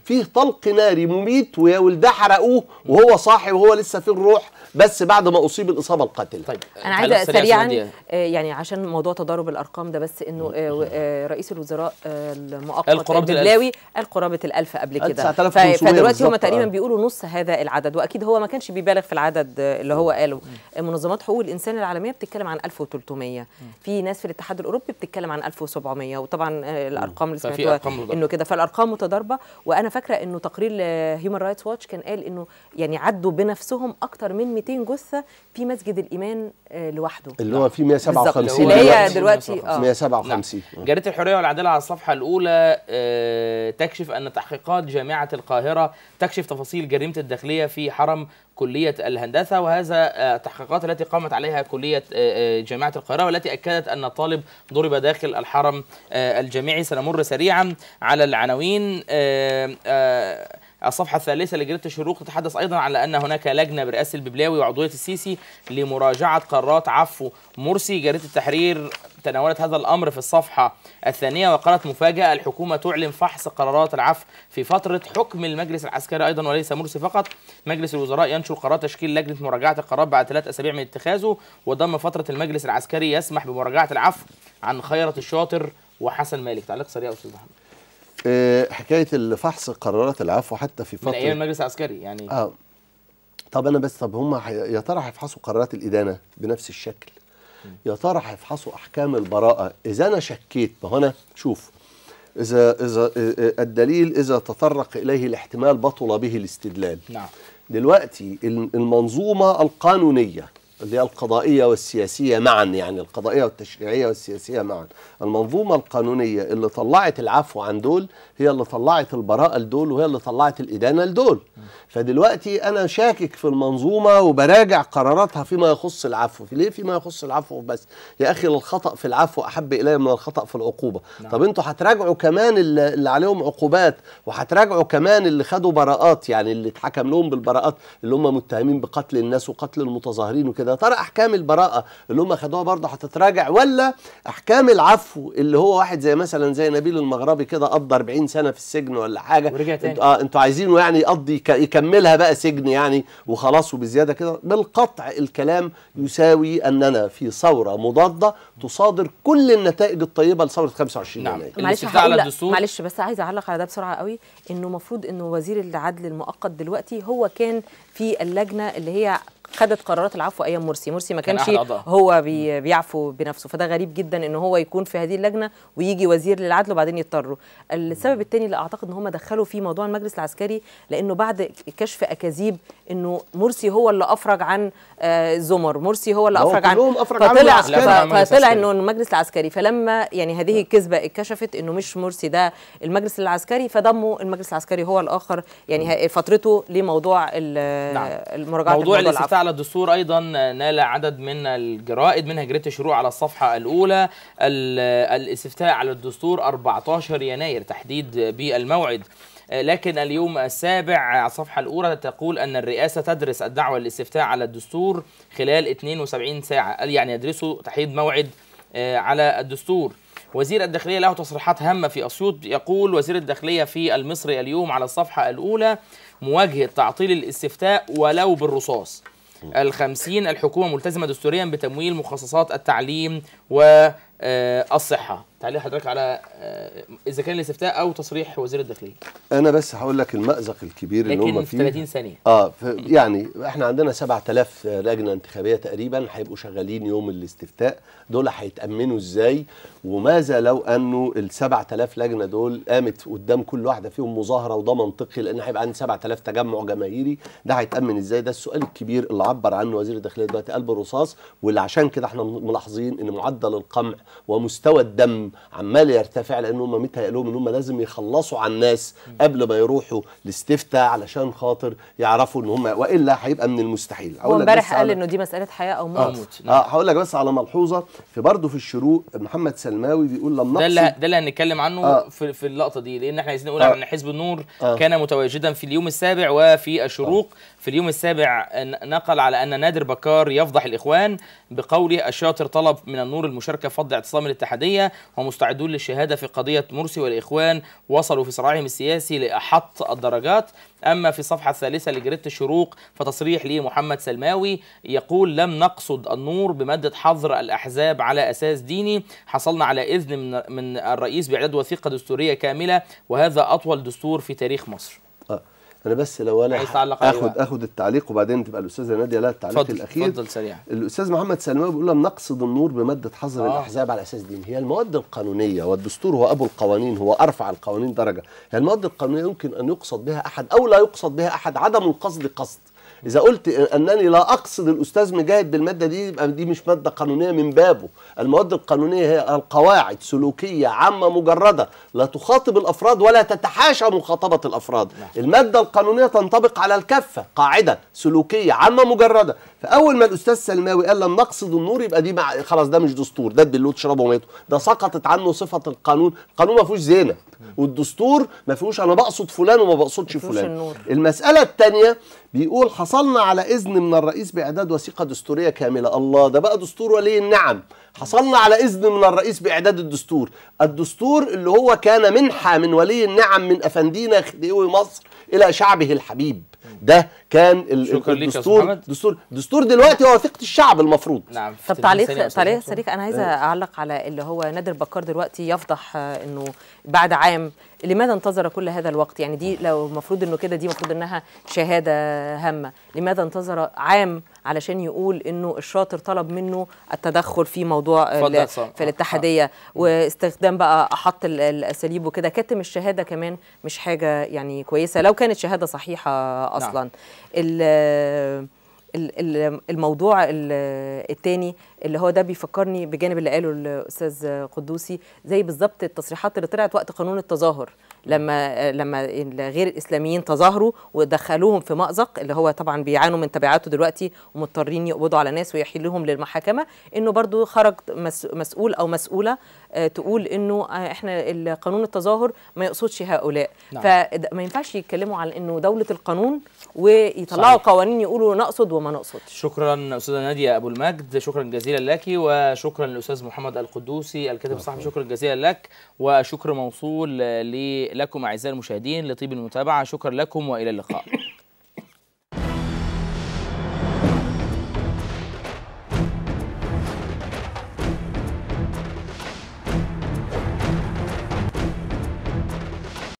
فيه طلق ناري مميت ولده حرقوه وهو صاحي وهو لسه فيه الروح بس بعد ما اصيب الاصابه القاتله طيب انا عايزه سريعا آه، يعني عشان موضوع تضارب الارقام ده بس انه آه، آه، رئيس الوزراء المؤقت اللاوي قال قرابه ال1000 قبل كده فدلوقتي هم تقريبا بيقولوا نص هذا العدد واكيد هو ما كانش بيبالغ في العدد اللي هو قاله منظمات حقوق الانسان العالميه بتتكلم عن 1300 في ناس في الاتحاد الاوروبي بتتكلم عن 1700 وطبعا الارقام اللي سمعتوها انه كده فالارقام متضاربه وانا فاكره انه تقرير هيومن رايتس واتش كان قال انه يعني عدوا بنفسهم اكتر من 200 جثه في مسجد الايمان آه، لوحده اللي هو في 157 اللي هي دلوقتي اه 157 نعم. جريده الحريه والعداله على الصفحه الاولى آه، تكشف ان تحقيقات جامعه القاهره تكشف تفاصيل جريمه الداخليه في حرم كليه الهندسه وهذا آه، التحقيقات التي قامت عليها كليه جامعه القاهره والتي اكدت ان طالب ضرب داخل الحرم الجامعي سنمر سريعا على العناوين الصفحة الثالثة لجريدة الشروق تتحدث أيضا على أن هناك لجنة برئاسة الببلاوي وعضوية السيسي لمراجعة قرارات عفو مرسي جريدة التحرير تناولت هذا الأمر في الصفحة الثانية وقالت مفاجأة الحكومة تعلن فحص قرارات العفو في فترة حكم المجلس العسكري أيضا وليس مرسي فقط مجلس الوزراء ينشر قرار تشكيل لجنة مراجعة القرارات بعد ثلاث أسابيع من اتخاذه وضم فترة المجلس العسكري يسمح بمراجعة العفو عن خيرة الشاطر وحسن مالك تعليق سريع أستاذ محمد آه، حكايه الفحص قرارات العفو حتى في فتره من ايام المجلس العسكري يعني اه طب انا بس طب هم يا ترى هيفحصوا قرارات الادانه بنفس الشكل يا ترى هيفحصوا احكام البراءه اذا انا شكيت ما هنا شوف اذا اذا الدليل اذا تطرق اليه الاحتمال بطل به الاستدلال نعم دلوقتي المنظومه القانونيه اللي هي القضائية والسياسية معا يعني القضائية والتشريعية والسياسية معا المنظومة القانونية اللي طلعت العفو عن دول هي اللي طلعت البراءة لدول وهي اللي طلعت الإدانة لدول فدلوقتي أنا شاكك في المنظومة وبراجع قراراتها فيما يخص العفو في ليه فيما يخص العفو بس يا أخي الخطأ في العفو أحب إلي من الخطأ في العقوبة نعم. طب أنتوا هتراجعوا كمان اللي عليهم عقوبات وهتراجعوا كمان اللي خدوا براءات يعني اللي اتحكم لهم بالبراءات اللي هم متهمين بقتل الناس وقتل المتظاهرين وكده ده ترى احكام البراءه اللي هم خدوها برضه هتتراجع ولا احكام العفو اللي هو واحد زي مثلا زي نبيل المغربي كده قضى 40 سنه في السجن ولا حاجه ورجع تاني انتوا آه انتوا عايزينه يعني يقضي يكملها بقى سجن يعني وخلاص وبزياده كده بالقطع الكلام يساوي اننا في ثوره مضاده تصادر كل النتائج الطيبه لثوره 25 نعم. يناير معلش معلش بس عايز اعلق على ده بسرعه قوي انه المفروض انه وزير العدل المؤقت دلوقتي هو كان في اللجنه اللي هي خدت قرارات العفو ايام مرسي مرسي ما كانش كان هو بي بيعفو بنفسه فده غريب جدا ان هو يكون في هذه اللجنه ويجي وزير للعدل وبعدين يضطروا السبب الثاني اللي اعتقد ان هم دخلوا فيه موضوع المجلس العسكري لانه بعد كشف اكاذيب انه مرسي هو اللي افرج عن آه، زمر مرسي هو اللي افرج عن أفرج فطلع فطلع انه المجلس العسكري فلما يعني هذه الكذبه اتكشفت انه مش مرسي ده المجلس العسكري فضموا المجلس العسكري هو الاخر يعني فترته لموضوع نعم. المراجعه موضوع الاستفتاء على الدستور ايضا نال عدد من الجرائد منها جريده شروع على الصفحه الاولى الاستفتاء على الدستور 14 يناير تحديد بالموعد لكن اليوم السابع الصفحة الأولى تقول أن الرئاسة تدرس الدعوة للاستفتاء على الدستور خلال 72 ساعة قال يعني يدرسوا تحديد موعد آه، على الدستور وزير الداخلية له تصريحات هامة في أسيوط يقول وزير الداخلية في المصري اليوم على الصفحة الأولى مواجهة تعطيل الاستفتاء ولو بالرصاص الخمسين الحكومة ملتزمة دستوريا بتمويل مخصصات التعليم و آه، الصحه تعليق حضرتك على آه، اذا كان الاستفتاء او تصريح وزير الداخليه انا بس هقول لك المازق الكبير اللي هم فيه لكن في 30 ثانيه اه يعني احنا عندنا 7000 لجنه انتخابيه تقريبا هيبقوا شغالين يوم الاستفتاء دول هيتامنوا ازاي وماذا لو انه ال 7000 لجنه دول قامت قدام كل واحده فيهم مظاهره وده منطقي لان هيبقى عندي 7000 تجمع جماهيري ده هيتامن ازاي ده السؤال الكبير اللي عبر عنه وزير الداخليه دلوقتي قلب الرصاص واللي عشان كده احنا ملاحظين ان معدل القمع ومستوى الدم عمال يرتفع لان هم متهيأ لهم ان هم لازم يخلصوا على الناس قبل ما يروحوا لاستفتاء علشان خاطر يعرفوا ان هم والا هيبقى من المستحيل هو امبارح قال على... انه دي مساله حياه او موت اه, آه هقول لك بس على ملحوظه في برضه في الشروق محمد سلماوي بيقول لما ده اللي ده اللي هنتكلم عنه آه في, في اللقطه دي لان احنا عايزين نقول آه عن حزب النور آه كان متواجدا في اليوم السابع وفي الشروق آه في اليوم السابع نقل على أن نادر بكار يفضح الإخوان بقوله الشاطر طلب من النور المشاركة في فض اعتصام الاتحادية ومستعدون للشهادة في قضية مرسي والإخوان وصلوا في صراعهم السياسي لأحط الدرجات أما في الصفحة الثالثة لجريدة الشروق فتصريح لمحمد سلماوي يقول لم نقصد النور بمادة حظر الأحزاب على أساس ديني حصلنا على إذن من الرئيس بإعداد وثيقة دستورية كاملة وهذا أطول دستور في تاريخ مصر انا بس لو انا اخد أيوة. اخد التعليق وبعدين تبقى الاستاذه ناديه لها التعليق فضل الاخير اتفضل سريعا الاستاذ محمد سلموي بيقول لنا نقصد النور بماده حظر آه. الاحزاب على اساس دين هي المواد القانونيه والدستور هو ابو القوانين هو ارفع القوانين درجه هي المواد القانونيه يمكن ان يقصد بها احد او لا يقصد بها احد عدم القصد قصد اذا قلت انني لا اقصد الاستاذ مجاهد بالماده دي يبقى دي مش ماده قانونيه من بابه المواد القانونيه هي القواعد سلوكيه عامه مجرده لا تخاطب الافراد ولا تتحاشى مخاطبه الافراد نعم. الماده القانونيه تنطبق على الكفه قاعده سلوكيه عامه مجرده فاول ما الاستاذ سلماوي قال لم نقصد النور يبقى دي خلاص ده مش دستور ده تبلوه تشربه وميته ده سقطت عنه صفه القانون القانون ما فيهوش زينه والدستور ما فيهوش انا بقصد فلان وما بقصدش فلان النور. المساله الثانيه بيقول حصلنا على اذن من الرئيس باعداد وثيقه دستوريه كامله الله ده بقى دستور ولي النعم حصلنا على اذن من الرئيس باعداد الدستور الدستور اللي هو كان منحه من ولي النعم من افندينا خديوي مصر الى شعبه الحبيب ده كان الدستور دستور دستور دلوقتي هو وثيقه الشعب المفروض نعم طب تعليق تعليق سريع انا عايزه اعلق على اللي هو نادر بكار دلوقتي يفضح آه، انه بعد عام لماذا انتظر كل هذا الوقت يعني دي لو المفروض انه كده دي المفروض انها شهاده هامه لماذا انتظر عام علشان يقول انه الشاطر طلب منه التدخل في موضوع في الاتحاديه واستخدام بقى احط الاساليب وكده كتم الشهاده كمان مش حاجه يعني كويسه لو كانت شهاده صحيحه نعم. اصلا نعم. الموضوع الثاني اللي هو ده بيفكرني بجانب اللي قاله الاستاذ قدوسي زي بالظبط التصريحات اللي طلعت وقت قانون التظاهر لما لما غير الاسلاميين تظاهروا ودخلوهم في مازق اللي هو طبعا بيعانوا من تبعاته دلوقتي ومضطرين يقبضوا على ناس ويحيلهم للمحاكمه انه برضو خرج مسؤول او مسؤوله آه، تقول انه آه، احنا قانون التظاهر ما يقصدش هؤلاء نعم. فما ينفعش يتكلموا على انه دوله القانون ويطلعوا صحيح. قوانين يقولوا نقصد وما نقصدش شكرا استاذه ناديه ابو المجد شكرا جزيلا لك وشكرا للاستاذ محمد القدوسي الكاتب الصحفي شكرا جزيلا لك وشكر موصول لكم اعزائي المشاهدين لطيب المتابعه شكرا لكم والى اللقاء